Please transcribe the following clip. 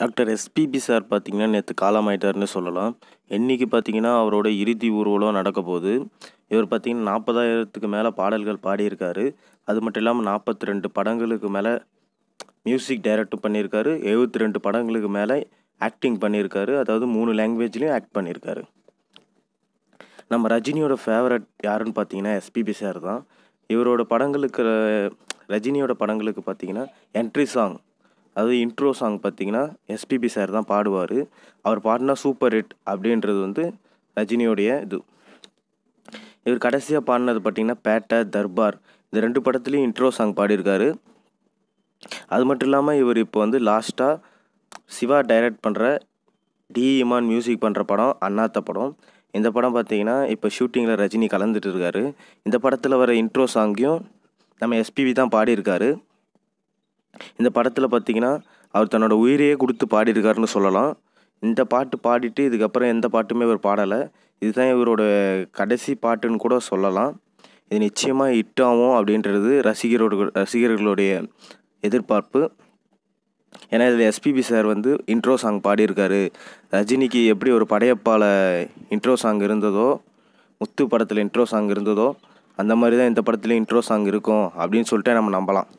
doctor SPB sir பார்த்திங்கன்னா நேற்று காலமாயிட்டார்னு சொல்லலாம் என்றைக்கு பார்த்திங்கன்னா அவரோட இறுதி ஊர்வலம் நடக்க போகுது இவர் பார்த்திங்கன்னா நாற்பதாயிரத்துக்கு மேலே பாடல்கள் பாடியிருக்காரு அது மட்டும் இல்லாமல் நாற்பத்தி ரெண்டு படங்களுக்கு மேலே மியூசிக் டைரக்டும் பண்ணியிருக்காரு எழுபத்தி ரெண்டு படங்களுக்கு மேலே ஆக்டிங் பண்ணியிருக்காரு அதாவது மூணு லாங்குவேஜ்லேயும் ஆக்ட் பண்ணியிருக்காரு நம்ம ரஜினியோட ஃபேவரட் யாருன்னு பார்த்தீங்கன்னா எஸ்பிபி சார் தான் இவரோட படங்களுக்கு ரஜினியோட படங்களுக்கு பார்த்தீங்கன்னா என்ட்ரி சாங் அதாவது இன்ட்ரோ சாங் பார்த்திங்கன்னா எஸ்பிபி சார் தான் பாடுவார் அவர் பாடினா சூப்பர் ஹிட் அப்படின்றது வந்து ரஜினியோடைய இது இவர் கடைசியாக பாடினது பார்த்திங்கன்னா பேட்டை தர்பார் இந்த ரெண்டு படத்துலேயும் இன்ட்ரோ சாங் பாடியிருக்காரு அது மட்டும் இல்லாமல் இவர் இப்போ வந்து லாஸ்ட்டாக சிவா டைரக்ட் பண்ணுற டி இமான் மியூசிக் பண்ணுற படம் அண்ணாத்த படம் இந்த படம் பார்த்திங்கன்னா இப்போ ஷூட்டிங்கில் ரஜினி கலந்துட்டு இருக்காரு இந்த படத்தில் வர இன்ட்ரோ சாங்கையும் நம்ம எஸ்பிவி தான் பாடியிருக்காரு இந்த படத்தில் பார்த்திங்கன்னா அவர் தன்னோட உயிரையே கொடுத்து பாடியிருக்காருன்னு சொல்லலாம் இந்த பாட்டு பாடிட்டு இதுக்கப்புறம் எந்த பாட்டுமே இவர் பாடலை இதுதான் இவரோட கடைசி பாட்டுன்னு கூட சொல்லலாம் இது நிச்சயமாக ஹிட் அப்படின்றது ரசிகரோட ரசிகர்களுடைய எதிர்பார்ப்பு ஏன்னா இதில் எஸ்பிபி சார் வந்து இன்ட்ரோ சாங் பாடியிருக்காரு ரஜினிக்கு எப்படி ஒரு படையப்பால் இன்ட்ரோ சாங் இருந்ததோ முத்து படத்தில் இன்ட்ரோ சாங் இருந்ததோ அந்த மாதிரி தான் இந்த படத்துலேயும் இன்ட்ரோ சாங் இருக்கும் அப்படின்னு சொல்லிட்டு நம்ம நம்பலாம்